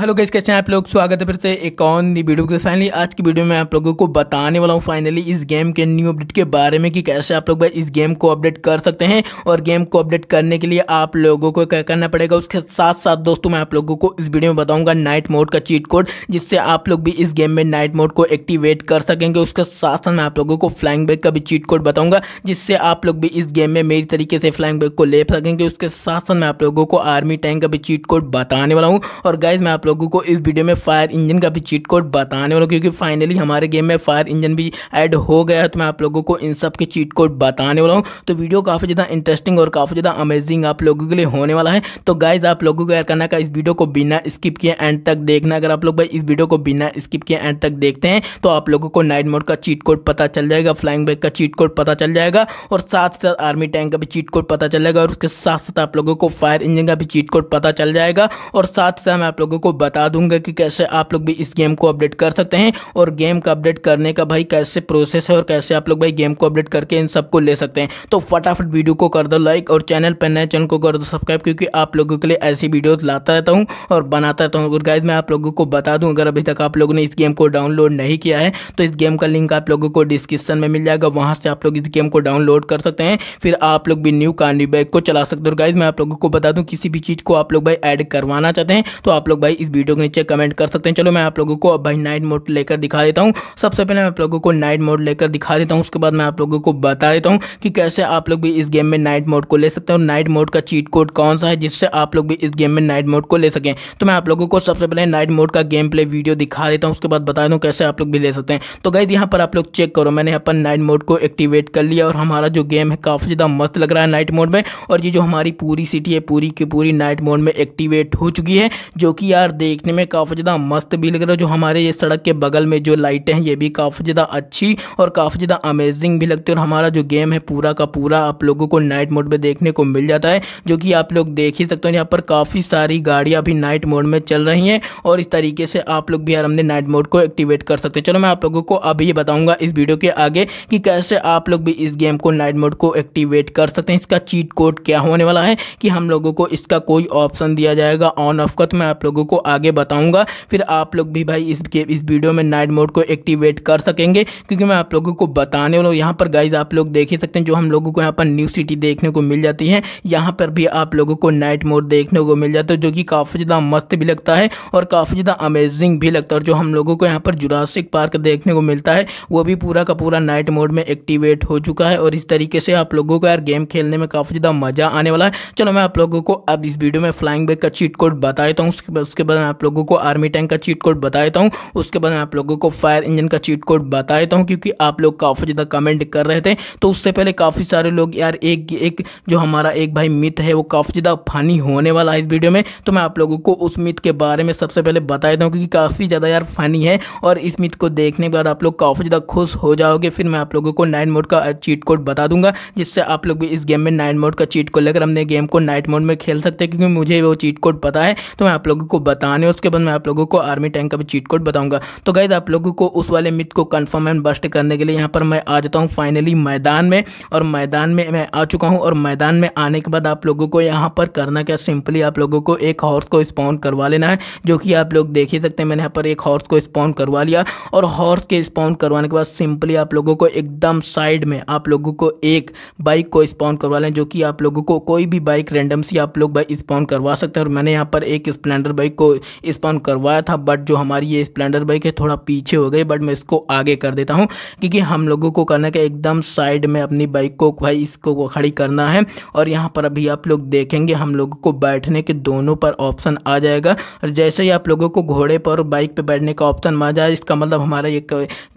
hello guys कैसे हैं आप लोग स्वागत है फिर से एक और वीडियो के फाइनली आज की वीडियो में आप लोगों को बताने वाला हूं फाइनली इस गेम के न्यू अपडेट के बारे में कि कैसे आप लोग इस गेम को अपडेट कर सकते हैं और गेम को अपडेट करने के लिए आप लोगों को क्या करना पड़ेगा उसके साथ साथ दोस्तों मैं आप लोगों को इस वीडियो में बताऊँगा नाइट मोड का चीट कोड जिससे आप लोग भी इस गेम में नाइट मोड को एक्टिवेट कर सकेंगे उसके साथ साथ मैं आप लोगों को फ्लाइंग बैग का भी चीट कोड बताऊँगा जिससे आप लोग भी इस गेम में मेरी तरीके से फ्लाइंग बैग को ले सकेंगे उसके साथ साथ मैं आप लोगों को आर्मी टैंक का भी चीट कोड बताने वाला हूँ और गाइज मैं आप लोगों को इस वीडियो में फायर इंजन का भी चीट कोड बताने वाला क्योंकि फाइनली हमारे गेम में फायर इंजन भी ऐड हो गया है तो मैं आप लोगों को इन सब के चीट कोड बताने वाला हूँ तो वीडियो काफ़ी ज़्यादा इंटरेस्टिंग और काफ़ी ज़्यादा अमेजिंग आप लोगों के लिए होने वाला है तो गाइज आप लोगों को यार करना का इस वीडियो को बिना स्किप किए एंड तक देखना अगर आप लोग भाई इस वीडियो को बिना स्किप किए एंड तक देखते हैं तो आप लोगों को नाइट मोड का चीट कोड पता चल जाएगा फ्लाइंग बैग का चीट कोड पता चल जाएगा और साथ साथ आर्मी टैंक का भी चीट कोड पता चल जाएगा और उसके साथ साथ आप लोगों को फायर इंजन का भी चीट कोड पता चल जाएगा और साथ साथ मैं आप लोगों को बता दूंगा कि कैसे आप लोग भी इस गेम को अपडेट कर सकते हैं और गेम का अपडेट करने का भाई कैसे प्रोसेस है और कैसे आप लोग भाई गेम को अपडेट करके इन सबको ले सकते हैं तो फटाफट वीडियो को कर दो लाइक और चैनल पर नए चैनल को कर दो सब्सक्राइब क्योंकि आप लोगों के लिए ऐसी वीडियोज़ लाता रहता हूँ और बनाता रहता हूँ और गाइज मैं आप लोगों को बता दूँ अगर अभी तक आप लोगों ने इस गेम को डाउनलोड नहीं किया है तो इस गेम का लिंक आप लोगों को डिस्क्रिप्शन में मिल जाएगा वहाँ से आप लोग इस गेम को डाउनलोड कर सकते हैं फिर आप लोग भी न्यू कार्डी बैग को चला सकते हो गाइज मैं आप लोगों को बता दूँ किसी भी चीज़ को आप लोग भाई ऐड करवाना चाहते हैं तो आप लोग भाई इस वीडियो के नीचे कमेंट कर सकते हैं चलो मैं आप लोगों को अब भाई नाइट मोड लेकर दिखा देता हूँ सबसे पहले मैं आप लोगों को नाइट मोड लेकर दिखा देता हूँ उसके बाद मैं आप लोगों को बता देता हूँ कि कैसे आप लोग भी इस गेम में नाइट मोड को ले सकते हो नाइट मोड का चीट कोड कौन सा है जिससे आप लोग भी इस गेम में नाइट मोड को ले सकें तो मैं आप लोगों को सबसे पहले नाइट मोड का गेम प्ले वीडियो दिखा देता हूँ उसके बाद बता दूँ कैसे आप लोग भी ले सकते हैं तो गई यहाँ पर आप लोग चेक करो मैंने यहाँ नाइट मोड को एक्टिवेट कर लिया और हमारा जो गेम है काफ़ी ज़्यादा मस्त लग रहा है नाइट मोड में और ये जो हमारी पूरी सिटी है पूरी की पूरी नाइट मोड में एक्टिवेट हो चुकी है जो कि यार यार देखने में काफ़ी ज़्यादा मस्त भी लग रहा है जो हमारे ये सड़क के बगल में जो लाइटें हैं ये भी काफ़ी ज़्यादा अच्छी और काफ़ी ज़्यादा अमेजिंग भी लगती है और हमारा जो गेम है पूरा का पूरा आप लोगों को नाइट मोड में देखने को मिल जाता है जो कि आप लोग देख ही सकते हो यहाँ पर काफ़ी सारी गाड़ियाँ भी नाइट मोड में चल रही हैं और इस तरीके से आप लोग भी आराम नाइट मोड को एक्टिवेट कर सकते हैं चलो मैं आप लोगों को अभी बताऊँगा इस वीडियो के आगे कि कैसे आप लोग भी इस गेम को नाइट मोड को एक्टिवेट कर सकते हैं इसका चीट कोड क्या होने वाला है कि हम लोगों को इसका कोई ऑप्शन दिया जाएगा ऑन ऑफ का तो मैं आप लोगों को आगे बताऊंगा फिर आप लोग भी भाई इसके इस वीडियो में नाइट मोड को एक्टिवेट कर सकेंगे क्योंकि मैं आप लोगों को बताने वाला यहाँ पर गाइज आप लोग देख ही सकते हैं जो हम लोगों को यहाँ पर न्यू सिटी देखने को मिल जाती है यहाँ पर भी आप लोगों को नाइट मोड देखने को मिल जाता है जो कि काफ़ी ज़्यादा मस्त भी लगता है और काफ़ी ज़्यादा अमेजिंग भी लगता है और जो हम लोगों को यहाँ पर जुरासिक पार्क देखने को मिलता है वो भी पूरा का पूरा नाइट मोड में एक्टिवेट हो चुका है और इस तरीके से आप लोगों को यार गेम खेलने में काफ़ी ज़्यादा मज़ा आने वाला है चलो मैं आप लोगों को अब इस वीडियो में फ्लाइंग बैग का चीट कोड बता देता हूँ उसके बाद बाद मैं आप लोगों को आर्मी टैंक का चीट कोड बता देता हूँ उसके बाद मैं आप लोगों को फायर इंजन का चीट कोड बता देता हूँ क्योंकि आप लोग काफ़ी ज़्यादा कमेंट कर रहे थे तो उससे पहले काफ़ी सारे लोग यार एक एक जो हमारा एक भाई मित है वो काफ़ी ज़्यादा फनी होने वाला है इस वीडियो में तो मैं आप लोगों को उस मित के बारे में सबसे पहले बता देता हूँ क्योंकि काफ़ी ज़्यादा यार फनी है और इस मित को देखने के बाद आप लोग काफ़ी ज़्यादा खुश हो जाओगे फिर मैं आप लोगों को नाइन मोड का चीट कोड बता दूंगा जिससे आप लोग भी इस गेम में नाइन मोड का चीट कोड लेकर हमने गेम को नाइट मोड में खेल सकते हैं क्योंकि मुझे वो चीट कोड पता है तो मैं आप लोगों को बताने उसके बाद मैं आप लोगों को आर्मी टैंक का भी चीट कोड बताऊंगा तो गाइज आप लोगों को उस वाले मिथ को कन्फर्म एंड बस्ट करने के लिए यहाँ पर मैं आ जाता हूँ फाइनली मैदान में और मैदान में मैं आ चुका हूँ और मैदान में आने के बाद आप लोगों को यहाँ पर करना क्या सिंपली आप लोगों को एक हॉर्स को स्पॉन करवा लेना है जो कि आप लोग देख ही सकते हैं मैंने यहाँ पर एक हॉर्स को स्पॉन करवा लिया और हॉर्स के स्पॉन करवाने के बाद सिंपली आप लोगों को एकदम साइड में आप लोगों को एक बाइक को स्पॉन करवा लें जो कि आप लोगों को कोई भी बाइक रेंडम सी आप लोग बाइक स्पॉन करवा सकते हैं और मैंने यहाँ पर एक स्प्लेंडर बाइक को स्पॉन करवाया था बट जो हमारी ये स्प्लेंडर बाइक है थोड़ा पीछे हो गई बट मैं इसको आगे कर देता हूँ क्योंकि हम लोगों को करना है एकदम साइड में अपनी बाइक को भाई इसको खड़ी करना है और यहाँ पर अभी आप लोग देखेंगे हम लोगों को बैठने के दोनों पर ऑप्शन आ जाएगा और जैसे ही आप लोगों को घोड़े पर बाइक पर बैठने का ऑप्शन आ जाए इसका मतलब हमारा ये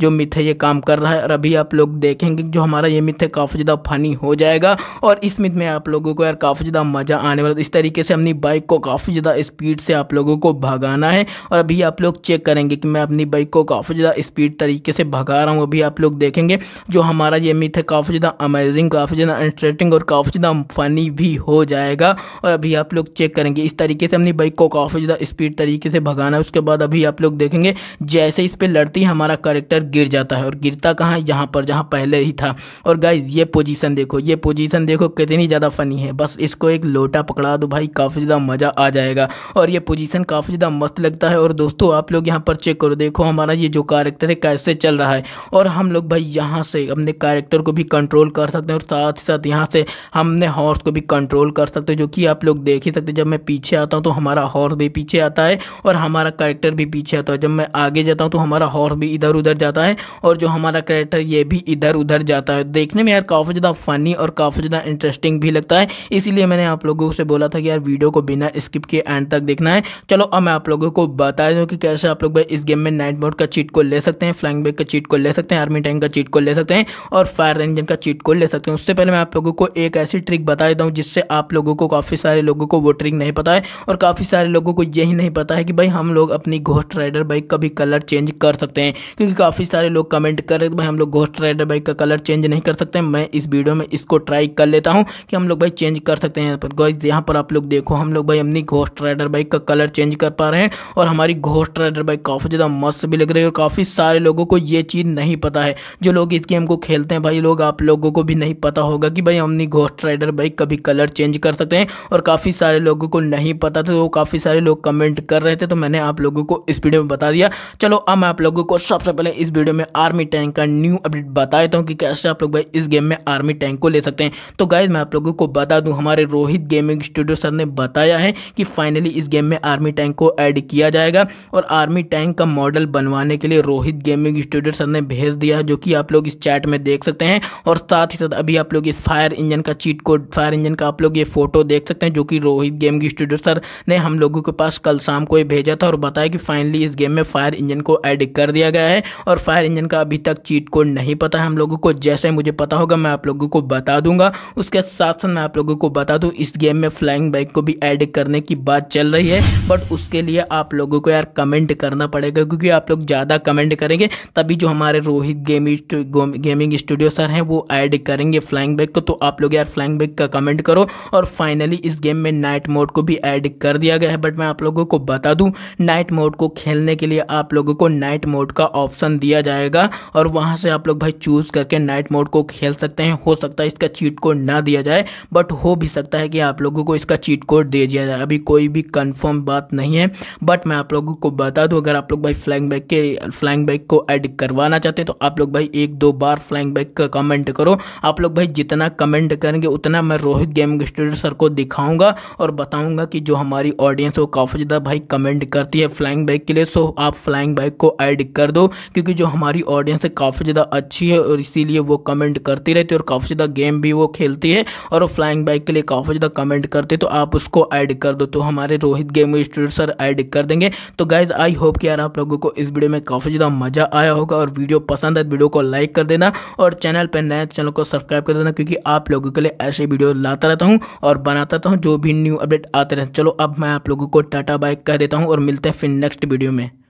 जो मिथ है ये काम कर रहा है और अभी आप लोग देखेंगे जो हमारा ये मिथ है काफ़ी ज़्यादा फनी हो जाएगा और इस मिथ में आप लोगों को यार काफ़ी ज़्यादा मज़ा आने वाला इस तरीके से अपनी बाइक को काफ़ी ज़्यादा स्पीड से आप लोगों लोगों को भगाना है और अभी आप लोग चेक करेंगे कि मैं अपनी बाइक को काफ़ी ज़्यादा स्पीड तरीके से भगा रहा हूँ अभी आप लोग देखेंगे जो हमारा ये मीट है काफ़ी ज़्यादा अमेजिंग काफ़ी ज़्यादा इंटरेस्टिंग और काफ़ी ज़्यादा फनी भी हो जाएगा और अभी आप लोग चेक करेंगे इस तरीके से अपनी बाइक को काफ़ी ज़्यादा स्पीड तरीके से भगाना है उसके बाद अभी आप लोग देखेंगे जैसे इस पर लड़ती हमारा करेक्टर गिर जाता है और गिरता कहाँ यहाँ पर जहाँ पहले ही था और गाइज ये पोजीशन देखो ये पोजीशन देखो कितनी ज़्यादा फ़नी है बस इसको एक लोटा पकड़ा दो भाई काफ़ी ज़्यादा मज़ा आ जाएगा और ये पोजीशन काफ़ी ज़्यादा मस्त लगता है और दोस्तों आप लोग यहाँ पर चेक करो देखो हमारा ये जो कैरेक्टर है कैसे चल रहा है और हम लोग भाई यहाँ से अपने कैरेक्टर को भी कंट्रोल कर सकते हैं और साथ ही साथ यहाँ से हमने हॉर्स को भी कंट्रोल कर सकते हैं जो कि आप लोग देख ही सकते जब मैं पीछे आता हूँ तो हमारा हॉर्स भी पीछे आता है और हमारा कैरेक्टर भी पीछे आता है जब मैं आगे जाता हूँ तो हमारा हॉर्स भी इधर उधर जाता है और जो हमारा कैरेक्टर ये भी इधर उधर जाता है देखने में यार काफ़ी ज़्यादा फ़नी और काफ़ी ज़्यादा इंटरेस्टिंग भी लगता है इसीलिए मैंने आप लोगों से बोला था कि यार वीडियो को बिना स्किप के एंड तक देखना है चलो अब मैं आप लोगों को बता दूँ कि कैसे आप लोग भाई इस गेम में नाइट मोड का चीट को ले सकते हैं फ्लाइंग बैग का चीट को ले सकते हैं आर्मी टैंक का चीट को ले सकते हैं और फायर इंजन का चीट को ले सकते हैं उससे पहले मैं आप लोगों को एक ऐसी ट्रिक बता देता हूँ जिससे आप लोगों को काफ़ी सारे लोगों को वो ट्रिक नहीं पता है और काफ़ी सारे लोगों को यही नहीं पता है कि भाई हम लोग अपनी घोस्ट राइडर बाइक का भी कलर चेंज कर सकते हैं क्योंकि काफ़ी सारे लोग कमेंट कर रहे थे भाई हम लोग घोस्ट राइडर बाइक का कलर चेंज नहीं कर सकते मैं इस वीडियो में इसको ट्राई कर लेता हूँ कि हम लोग भाई चेंज कर सकते हैं यहाँ पर आप लोग देखो हम लोग भाई अपनी घोस्ट राइडर बाइक का कलर चेंज चेंज कर पा रहे हैं और हमारी घोस्ट राइडर बाइक काफ़ी ज़्यादा मस्त भी लग रही है और काफ़ी सारे लोगों को ये चीज़ नहीं पता है जो लोग इस गेम को खेलते हैं भाई लोग आप लोगों को भी नहीं पता होगा कि भाई हमने घोस्ट राइडर बाइक कभी कलर चेंज कर सकते हैं और काफ़ी सारे लोगों को नहीं पता था तो काफ़ी सारे लोग कमेंट कर रहे थे तो मैंने आप लोगों को इस वीडियो में बता दिया चलो अब मैं आप लोगों को सबसे पहले इस वीडियो में आर्मी टैंक का न्यू अपडेट बता देता हूँ कि कैसे आप लोग भाई इस गेम में आर्मी टैंक को ले सकते हैं तो गाइज मैं आप लोगों को बता दूं हमारे रोहित गेमिंग स्टूडियो सर ने बताया है कि फाइनली इस गेम में आर्मी टैंक को ऐड किया जाएगा और आर्मी टैंक का मॉडल बनवाने के लिए रोहित गेमिंग स्टूडियो सर ने भेज दिया है जो कि आप लोग इस चैट में देख सकते हैं और साथ ही साथ अभी आप लोग इस फायर इंजन का चीट कोड फायर इंजन का आप लोग ये फोटो देख सकते हैं जो कि रोहित गेमिंग स्टूडियो सर ने हम लोगों के पास कल शाम को भेजा था और बताया कि फाइनली इस गेम में फायर इंजन को ऐड कर दिया गया है और फायर इंजन का अभी तक चीट कोड नहीं पता है हम लोगों को जैसे मुझे पता होगा मैं आप लोगों को बता दूंगा उसके साथ साथ मैं आप लोगों को बता दूं इस गेम में फ्लाइंग बाइक को भी ऐड करने की बात चल रही है बट उसके लिए आप लोगों को यार कमेंट करना पड़ेगा क्योंकि आप लोग ज़्यादा कमेंट करेंगे तभी जो हमारे Rohit gaming gaming studio sir हैं वो ऐड करेंगे फ्लाइंग बैग को तो आप लोग यार फ्लाइंग बैग का कमेंट करो और फाइनली इस गेम में नाइट मोड को भी ऐड कर दिया गया है बट मैं आप लोगों को बता दूँ नाइट मोड को खेलने के लिए आप लोगों को नाइट मोड का ऑप्शन दिया जाएगा और वहाँ से आप लोग भाई चूज़ करके नाइट मोड को खेल सकते हैं हो सकता है इसका चीट कोड ना दिया जाए बट हो भी सकता है कि आप लोगों को इसका चीट कोड दे दिया जाए अभी कोई भी कन्फर्म बात नहीं है बट मैं आप लोगों को बता दूं अगर आप लोग भाई फ्लैंग बैक के फ्लैंग बैक को ऐड करवाना चाहते हैं तो आप लोग भाई एक दो बार फ्लैंग बैक का कमेंट करो आप लोग भाई जितना कमेंट करेंगे उतना मैं रोहित गेमिंग स्टूडियो सर को दिखाऊंगा और बताऊंगा कि जो हमारी ऑडियंस वो काफ़ी ज़्यादा भाई कमेंट करती है फ्लाइंग बैक के लिए सो आप फ्लाइंग बैक को ऐड कर दो क्योंकि जो हमारी ऑडियंस है काफ़ी ज़्यादा अच्छी है और इसीलिए वो कमेंट करती रहती है और काफ़ी ज़्यादा गेम भी वो खेलती है और फ्लाइंग बैग के लिए काफ़ी ज़्यादा कमेंट करती है तो आप उसको ऐड कर दो तो हमारे रोहित गेमिंग सर ऐड कर देंगे तो गाइज आई होप कि यार आप लोगों को इस वीडियो में काफ़ी ज़्यादा मज़ा आया होगा और वीडियो पसंद है तो वीडियो को लाइक कर देना और चैनल पर नए चैनल तो को सब्सक्राइब कर देना क्योंकि आप लोगों के लिए ऐसे वीडियो लाता रहता हूँ और बनाता रहता हूँ जो भी न्यू अपडेट आते रहते चलो अब मैं आप लोगों को टाटा बाय कह देता हूँ और मिलते हैं फिर नेक्स्ट वीडियो में